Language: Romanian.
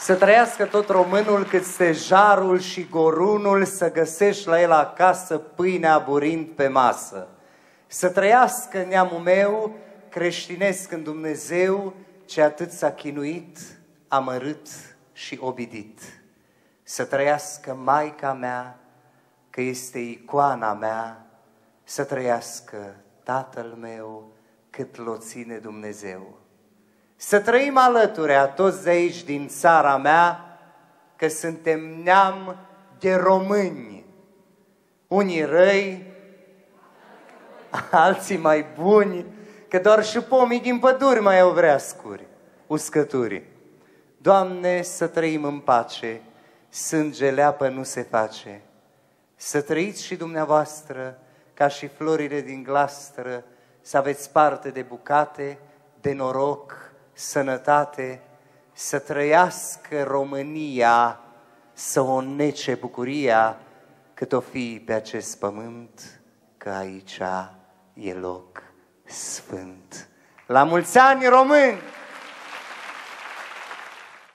Să trăiască tot românul cât sejarul și gorunul, să găsești la el acasă pâinea burind pe masă. Să trăiască neamul meu, creștinesc în Dumnezeu, ce atât s-a chinuit, amărât și obidit. Să trăiască Maica mea, că este icoana mea, să trăiască Tatăl meu, cât l-o ține Dumnezeu. Să trăim a toți de aici din țara mea, că suntem neam de români. Unii răi, alții mai buni, că doar și pomii din păduri mai au vreascuri, uscături. Doamne, să trăim în pace, sângele apă nu se face. Să trăiți și dumneavoastră, ca și florile din glastră, să aveți parte de bucate, de noroc, sănătate, să trăiască România, să o nece bucuria cât o fi pe acest pământ, că aici e loc sfânt. La mulți ani români!